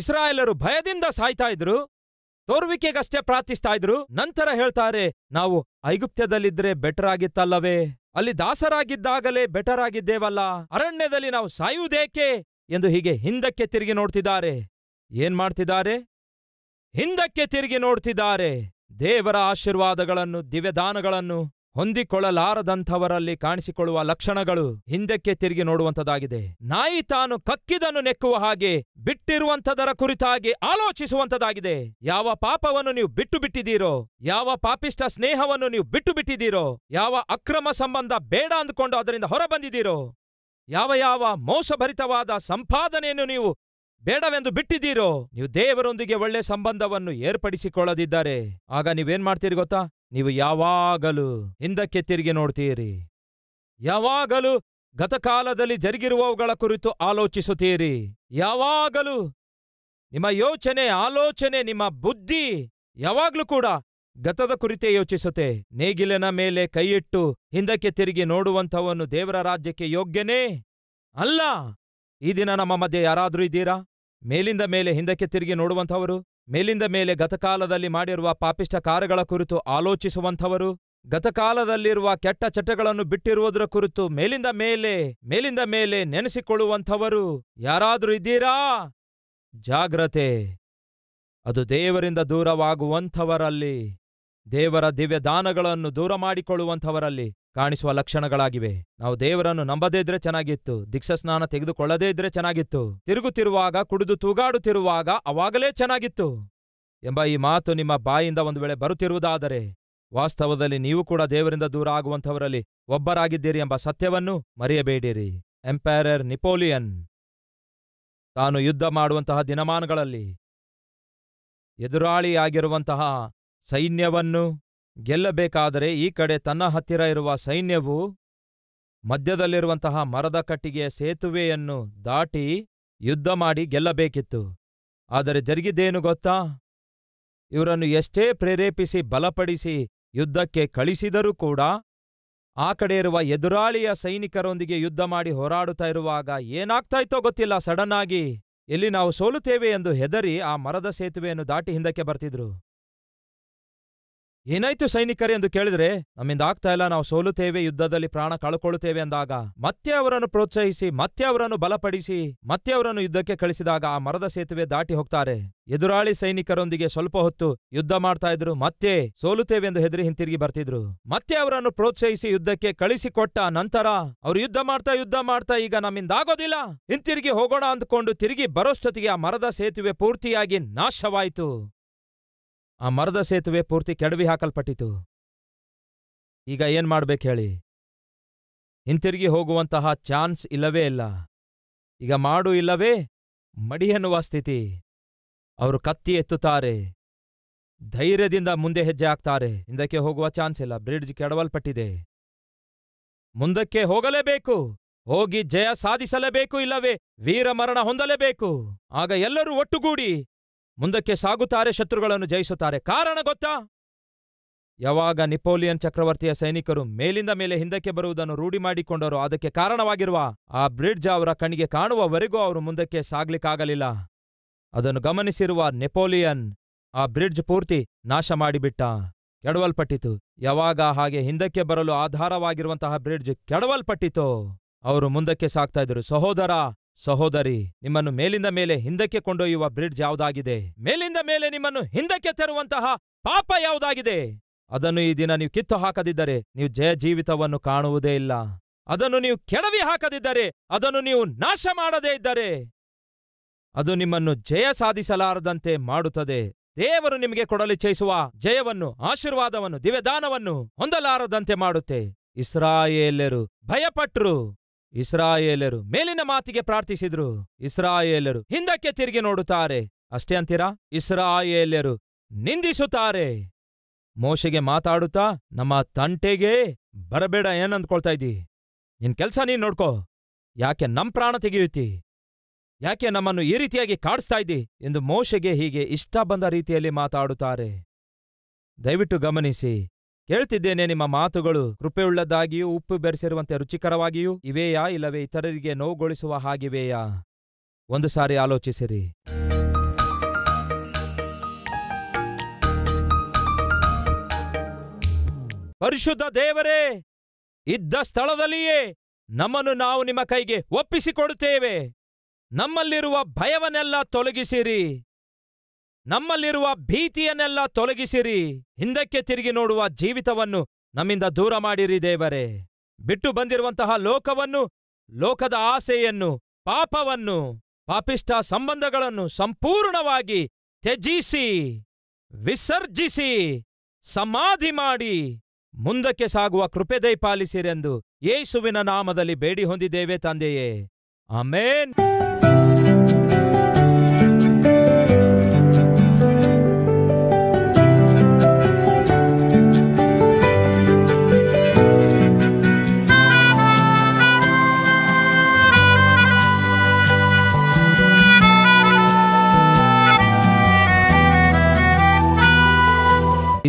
ಇಸ್ರಾಯೇಲರು ಭಯದಿಂದ ಸಾಯ್ತಾ ಇದ್ರು ತೋರ್ವಿಕೆಗಷ್ಟೇ ಪ್ರಾರ್ಥಿಸ್ತಾ ಇದ್ರು ನಂತರ ಹೇಳ್ತಾರೆ ನಾವು ಐಗುಪ್ತ್ಯದಲ್ಲಿದ್ರೆ ಬೆಟರ್ ಆಗಿತ್ತಲ್ಲವೇ ಅಲ್ಲಿ ದಾಸರಾಗಿದ್ದಾಗಲೇ ಬೆಟರ್ ಆಗಿದ್ದೇವಲ್ಲ ಅರಣ್ಯದಲ್ಲಿ ನಾವು ಸಾಯುವುದೇಕೆ ಎಂದು ಹೀಗೆ ಹಿಂದಕ್ಕೆ ತಿರುಗಿ ನೋಡ್ತಿದ್ದಾರೆ ಏನ್ ಮಾಡ್ತಿದ್ದಾರೆ ಹಿಂದಕ್ಕೆ ತಿರುಗಿ ನೋಡ್ತಿದ್ದಾರೆ ದೇವರ ಆಶೀರ್ವಾದಗಳನ್ನು ದಿವ್ಯದಾನಗಳನ್ನು ಹೊಂದಿಕೊಳ್ಳಲಾರದಂಥವರಲ್ಲಿ ಕಾಣಿಸಿಕೊಳ್ಳುವ ಲಕ್ಷಣಗಳು ಹಿಂದಕ್ಕೆ ತಿರುಗಿ ನೋಡುವಂಥದ್ದಾಗಿದೆ ನಾಯಿ ತಾನು ಕಕ್ಕಿದನ್ನು ನೆಕ್ಕುವ ಹಾಗೆ ಬಿಟ್ಟಿರುವಂಥದರ ಕುರಿತಾಗಿ ಆಲೋಚಿಸುವಂಥದ್ದಾಗಿದೆ ಯಾವ ಪಾಪವನ್ನು ನೀವು ಬಿಟ್ಟು ಬಿಟ್ಟಿದ್ದೀರೋ ಯಾವ ಪಾಪಿಷ್ಟ ಸ್ನೇಹವನ್ನು ನೀವು ಬಿಟ್ಟು ಬಿಟ್ಟಿದ್ದೀರೋ ಯಾವ ಅಕ್ರಮ ಸಂಬಂಧ ಬೇಡ ಅಂದುಕೊಂಡು ಅದರಿಂದ ಹೊರಬಂದಿದ್ದೀರೋ ಯಾವ ಯಾವ ಮೋಸಭರಿತವಾದ ಸಂಪಾದನೆಯನ್ನು ನೀವು ಬೇಡವೆಂದು ಬಿಟ್ಟಿದ್ದೀರೋ ನೀವು ದೇವರೊಂದಿಗೆ ಒಳ್ಳೆ ಸಂಬಂಧವನ್ನು ಏರ್ಪಡಿಸಿಕೊಳ್ಳದಿದ್ದಾರೆ ಆಗ ನೀವೇನ್ ಮಾಡ್ತೀರಿ ಗೊತ್ತಾ ನೀವು ಯಾವಾಗಲೂ ಹಿಂದಕ್ಕೆ ತಿರುಗಿ ನೋಡ್ತೀರಿ ಯಾವಾಗಲೂ ಗತಕಾಲದಲ್ಲಿ ಜರುಗಿರುವವುಗಳ ಕುರಿತು ಆಲೋಚಿಸುತ್ತೀರಿ ಯಾವಾಗಲೂ ನಿಮ್ಮ ಯೋಚನೆ ಆಲೋಚನೆ ನಿಮ್ಮ ಬುದ್ಧಿ ಯಾವಾಗ್ಲೂ ಕೂಡ ಗತದ ಕುರಿತೇ ಯೋಚಿಸುತ್ತೆ ನೇಗಿಲನ ಮೇಲೆ ಕೈಯಿಟ್ಟು ಹಿಂದಕ್ಕೆ ತಿರುಗಿ ನೋಡುವಂಥವನು ದೇವರ ರಾಜ್ಯಕ್ಕೆ ಯೋಗ್ಯನೇ ಅಲ್ಲ ಈ ದಿನ ನಮ್ಮ ಮಧ್ಯೆ ಯಾರಾದರೂ ಇದ್ದೀರಾ ಮೇಲಿಂದ ಮೇಲೆ ಹಿಂದಕ್ಕೆ ತಿರುಗಿ ನೋಡುವಂಥವರು ಮೇಲಿಂದ ಮೇಲೆ ಗತಕಾಲದಲ್ಲಿ ಮಾಡಿರುವ ಪಾಪಿಷ್ಟ ಕಾರ್ಯಗಳ ಕುರಿತು ಆಲೋಚಿಸುವಂಥವರು ಗತಕಾಲದಲ್ಲಿರುವ ಕೆಟ್ಟ ಚಟಗಳನ್ನು ಬಿಟ್ಟಿರುವುದರ ಕುರಿತು ಮೇಲಿಂದ ಮೇಲೆ ಮೇಲಿಂದ ಮೇಲೆ ನೆನೆಸಿಕೊಳ್ಳುವಂಥವರು ಯಾರಾದರೂ ಇದ್ದೀರಾ ಜಾಗ್ರತೆ ಅದು ದೇವರಿಂದ ದೂರವಾಗುವಂಥವರಲ್ಲಿ ದೇವರ ದಿವ್ಯದಾನಗಳನ್ನು ದೂರ ಮಾಡಿಕೊಳ್ಳುವಂಥವರಲ್ಲಿ ಕಾಣಿಸುವ ಲಕ್ಷಣಗಳಾಗಿವೆ ನಾವು ದೇವರನ್ನು ನಂಬದೇ ಇದ್ರೆ ಚೆನ್ನಾಗಿತ್ತು ಸ್ನಾನ ತೆಗೆದುಕೊಳ್ಳದೇ ಇದ್ರೆ ಚೆನ್ನಾಗಿತ್ತು ತಿರುಗುತ್ತಿರುವಾಗ ಕುಡಿದು ತೂಗಾಡುತ್ತಿರುವಾಗ ಅವಾಗಲೇ ಚೆನ್ನಾಗಿತ್ತು ಎಂಬ ಈ ಮಾತು ನಿಮ್ಮ ಬಾಯಿಂದ ಒಂದು ವೇಳೆ ಬರುತ್ತಿರುವುದಾದರೆ ವಾಸ್ತವದಲ್ಲಿ ನೀವು ಕೂಡ ದೇವರಿಂದ ದೂರ ಆಗುವಂಥವರಲ್ಲಿ ಒಬ್ಬರಾಗಿದ್ದೀರಿ ಎಂಬ ಸತ್ಯವನ್ನು ಮರೆಯಬೇಡಿರಿ ಎಂಪೈರರ್ ನಿಪೋಲಿಯನ್ ತಾನು ಯುದ್ಧ ಮಾಡುವಂತಹ ದಿನಮಾನಗಳಲ್ಲಿ ಎದುರಾಳಿಯಾಗಿರುವಂತಹ ಸೈನ್ಯವನ್ನು ಗೆಲ್ಲಬೇಕಾದರೆ ಈ ಕಡೆ ತನ್ನ ಹತ್ತಿರ ಇರುವ ಸೈನ್ಯವು ಮಧ್ಯದಲ್ಲಿರುವಂತಹ ಮರದ ಕಟ್ಟಿಗೆಯ ಸೇತುವೆಯನ್ನು ದಾಟಿ ಯುದ್ಧ ಮಾಡಿ ಗೆಲ್ಲಬೇಕಿತ್ತು ಆದರೆ ಜರುಗಿದ್ದೇನು ಗೊತ್ತಾ ಇವರನ್ನು ಎಷ್ಟೇ ಪ್ರೇರೇಪಿಸಿ ಬಲಪಡಿಸಿ ಯುದ್ಧಕ್ಕೆ ಕಳಿಸಿದರೂ ಕೂಡ ಆ ಕಡೆ ಇರುವ ಎದುರಾಳಿಯ ಸೈನಿಕರೊಂದಿಗೆ ಯುದ್ಧ ಮಾಡಿ ಹೋರಾಡುತ್ತಾ ಇರುವಾಗ ಏನಾಗ್ತಾಯ್ತೋ ಗೊತ್ತಿಲ್ಲ ಸಡನ್ನಾಗಿ ಎಲ್ಲಿ ನಾವು ಸೋಲುತ್ತೇವೆ ಎಂದು ಹೆದರಿ ಆ ಮರದ ಸೇತುವೆಯನ್ನು ದಾಟಿ ಹಿಂದಕ್ಕೆ ಬರ್ತಿದ್ರು ಏನಾಯ್ತು ಸೈನಿಕರೇ ಎಂದು ಕೇಳಿದ್ರೆ ನಮ್ಮಿಂದ ಆಗ್ತಾ ಇಲ್ಲ ನಾವು ಸೋಲುತ್ತೇವೆ ಯುದ್ಧದಲ್ಲಿ ಪ್ರಾಣ ಕಳ್ಕೊಳ್ಳುತ್ತೇವೆ ಅಂದಾಗ ಮತ್ತೆ ಅವರನ್ನು ಪ್ರೋತ್ಸಾಹಿಸಿ ಮತ್ತೆ ಅವರನ್ನು ಬಲಪಡಿಸಿ ಮತ್ತೆ ಅವರನ್ನು ಯುದ್ಧಕ್ಕೆ ಕಳಿಸಿದಾಗ ಆ ಮರದ ಸೇತುವೆ ದಾಟಿ ಹೋಗ್ತಾರೆ ಎದುರಾಳಿ ಸೈನಿಕರೊಂದಿಗೆ ಸ್ವಲ್ಪ ಹೊತ್ತು ಯುದ್ಧ ಮಾಡ್ತಾ ಇದ್ರು ಮತ್ತೆ ಸೋಲುತ್ತೇವೆ ಎಂದು ಹೆದರಿ ಹಿಂತಿರುಗಿ ಬರ್ತಿದ್ರು ಮತ್ತೆ ಅವರನ್ನು ಪ್ರೋತ್ಸಾಹಿಸಿ ಯುದ್ಧಕ್ಕೆ ಕಳಿಸಿಕೊಟ್ಟ ನಂತರ ಅವರು ಯುದ್ಧ ಮಾಡ್ತಾ ಯುದ್ಧ ಮಾಡ್ತಾ ಈಗ ನಮ್ಮಿಂದ ಆಗೋದಿಲ್ಲ ಹಿಂತಿರುಗಿ ಹೋಗೋಣ ಅಂದ್ಕೊಂಡು ತಿರುಗಿ ಬರೋಷ್ಟೊತ್ತಿಗೆ ಆ ಮರದ ಸೇತುವೆ ಪೂರ್ತಿಯಾಗಿ ನಾಶವಾಯಿತು ಆ ಮರದ ಸೇತುವೆ ಪೂರ್ತಿ ಕೆಡವಿ ಹಾಕಲ್ಪಟ್ಟಿತು ಈಗ ಏನ್ ಮಾಡ್ಬೇಕು ಹೇಳಿ ಹಿಂತಿರುಗಿ ಹೋಗುವಂತಹ ಚಾನ್ಸ್ ಇಲ್ಲವೇ ಇಲ್ಲ ಈಗ ಮಾಡು ಇಲ್ಲವೇ ಮಡಿ ಎನ್ನುವ ಸ್ಥಿತಿ ಅವರು ಕತ್ತಿ ಎತ್ತುತ್ತಾರೆ ಧೈರ್ಯದಿಂದ ಮುಂದೆ ಹೆಜ್ಜೆ ಹಾಕ್ತಾರೆ ಹಿಂದಕ್ಕೆ ಹೋಗುವ ಚಾನ್ಸ್ ಇಲ್ಲ ಬ್ರಿಡ್ಜ್ ಕೆಡವಲ್ಪಟ್ಟಿದೆ ಮುಂದಕ್ಕೆ ಹೋಗಲೇಬೇಕು ಹೋಗಿ ಜಯ ಸಾಧಿಸಲೇಬೇಕು ಇಲ್ಲವೇ ವೀರಮರಣ ಹೊಂದಲೇಬೇಕು ಆಗ ಎಲ್ಲರೂ ಒಟ್ಟುಗೂಡಿ ಮುಂದಕ್ಕೆ ಸಾಗುತ್ತಾರೆ ಶತ್ರುಗಳನ್ನು ಜಯಿಸುತ್ತಾರೆ ಕಾರಣ ಗೊತ್ತಾ ಯಾವಾಗ ನೆಪೋಲಿಯನ್ ಚಕ್ರವರ್ತಿಯ ಸೈನಿಕರು ಮೇಲಿಂದ ಮೇಲೆ ಹಿಂದಕ್ಕೆ ಬರುವುದನ್ನು ರೂಢಿ ಮಾಡಿಕೊಂಡರು ಅದಕ್ಕೆ ಕಾರಣವಾಗಿರುವ ಆ ಬ್ರಿಡ್ಜ್ ಅವರ ಕಣ್ಣಿಗೆ ಕಾಣುವವರೆಗೂ ಅವರು ಮುಂದಕ್ಕೆ ಸಾಗ್ಲಿಕ್ಕಾಗಲಿಲ್ಲ ಅದನ್ನು ಗಮನಿಸಿರುವ ನೆಪೋಲಿಯನ್ ಆ ಬ್ರಿಡ್ಜ್ ಪೂರ್ತಿ ನಾಶ ಮಾಡಿಬಿಟ್ಟ ಕೆಡವಲ್ಪಟ್ಟಿತು ಯಾವಾಗ ಹಾಗೆ ಹಿಂದಕ್ಕೆ ಬರಲು ಆಧಾರವಾಗಿರುವಂತಹ ಬ್ರಿಡ್ಜ್ ಕೆಡವಲ್ಪಟ್ಟಿತೋ ಅವರು ಮುಂದಕ್ಕೆ ಸಾಗ್ತಾ ಇದ್ರು ಸಹೋದರ ಸಹೋದರಿ ನಿಮ್ಮನ್ನು ಮೇಲಿಂದ ಮೇಲೆ ಹಿಂದಕ್ಕೆ ಕೊಂಡೊಯ್ಯುವ ಬ್ರಿಡ್ಜ್ ಯಾವುದಾಗಿದೆ ಮೇಲಿಂದ ಮೇಲೆ ನಿಮ್ಮನ್ನು ಹಿಂದಕ್ಕೆ ತರುವಂತಹ ಪಾಪ ಯಾವುದಾಗಿದೆ ಅದನ್ನು ಈ ದಿನ ನೀವು ಕಿತ್ತು ಹಾಕದಿದ್ದರೆ ನೀವು ಜಯ ಜೀವಿತವನ್ನು ಕಾಣುವುದೇ ಇಲ್ಲ ಅದನ್ನು ನೀವು ಕೆಡವಿ ಹಾಕದಿದ್ದರೆ ಅದನ್ನು ನೀವು ನಾಶ ಮಾಡದೇ ಇದ್ದರೆ ಅದು ನಿಮ್ಮನ್ನು ಜಯ ಸಾಧಿಸಲಾರದಂತೆ ಮಾಡುತ್ತದೆ ದೇವರು ನಿಮಗೆ ಚಯಿಸುವ ಜಯವನ್ನು ಆಶೀರ್ವಾದವನ್ನು ದಿವ್ಯದಾನವನ್ನು ಹೊಂದಲಾರದಂತೆ ಮಾಡುತ್ತೆ ಇಸ್ರಾಯೇಲ್ಯರು ಭಯಪಟ್ರು ಇಸ್ರಾಯೇಲರು ಮೇಲಿನ ಮಾತಿಗೆ ಪ್ರಾರ್ಥಿಸಿದ್ರು ಇಸ್ರಾಯೇಲರು ಹಿಂದಕ್ಕೆ ತಿರುಗಿ ನೋಡುತ್ತಾರೆ ಅಷ್ಟೇ ಅಂತೀರಾ ಇಸ್ರಾಯೇಲರು ನಿಂದಿಸುತ್ತಾರೆ ಮೋಶೆಗೆ ಮಾತಾಡುತ್ತಾ ನಮ್ಮ ತಂಟೆಗೆ ಬರಬೇಡ ಏನಂದ್ಕೊಳ್ತಾ ಇದ್ದಿ ನಿನ್ ಕೆಲ್ಸ ನೀನ್ ನೋಡ್ಕೋ ಯಾಕೆ ನಮ್ ಪ್ರಾಣ ತೆಗೆಯುತ್ತಿ ಯಾಕೆ ನಮ್ಮನ್ನು ಈ ರೀತಿಯಾಗಿ ಕಾಡಿಸ್ತಾ ಇದ್ದಿ ಎಂದು ಮೋಶೆಗೆ ಹೀಗೆ ಇಷ್ಟ ಬಂದ ರೀತಿಯಲ್ಲಿ ಮಾತಾಡುತ್ತಾರೆ ದಯವಿಟ್ಟು ಗಮನಿಸಿ ಕೇಳ್ತಿದ್ದೇನೆ ನಿಮ್ಮ ಮಾತುಗಳು ರುಪೆಯುಳ್ಳದ್ದಾಗಿಯೂ ಉಪ್ಪು ಬೆರೆಸಿರುವಂತೆ ರುಚಿಕರವಾಗಿಯೂ ಇವೆಯಾ ಇಲ್ಲವೇ ಇತರರಿಗೆ ನೋವುಗೊಳಿಸುವ ಹಾಗಿವೆಯಾ ಒಂದು ಸಾರಿ ಆಲೋಚಿಸಿರಿ ಪರಿಶುದ್ಧ ದೇವರೇ ಇದ್ದ ಸ್ಥಳದಲ್ಲಿಯೇ ನಮ್ಮನ್ನು ನಾವು ನಿಮ್ಮ ಕೈಗೆ ಒಪ್ಪಿಸಿಕೊಡುತ್ತೇವೆ ನಮ್ಮಲ್ಲಿರುವ ಭಯವನ್ನೆಲ್ಲ ತೊಲಗಿಸಿರಿ ನಮ್ಮಲ್ಲಿರುವ ಭೀತಿಯನ್ನೆಲ್ಲ ತೊಲಗಿಸಿರಿ ಹಿಂದಕ್ಕೆ ತಿರುಗಿ ನೋಡುವ ಜೀವಿತವನ್ನು ನಮ್ಮಿಂದ ದೂರ ಮಾಡಿರಿ ದೇವರೇ ಬಿಟ್ಟು ಬಂದಿರುವಂತಹ ಲೋಕವನ್ನು ಲೋಕದ ಆಸೆಯನ್ನು ಪಾಪವನ್ನು ಪಾಪಿಷ್ಟ ಸಂಬಂಧಗಳನ್ನು ಸಂಪೂರ್ಣವಾಗಿ ತ್ಯಜಿಸಿ ವಿಸರ್ಜಿಸಿ ಸಮಾಧಿ ಮಾಡಿ ಮುಂದಕ್ಕೆ ಸಾಗುವ ಕೃಪೆದೈ ಪಾಲಿಸಿರೆಂದು ಯೇಸುವಿನ ನಾಮದಲ್ಲಿ ಬೇಡಿ ಹೊಂದಿದ್ದೇವೆ ತಂದೆಯೇ ಅಮೇನ್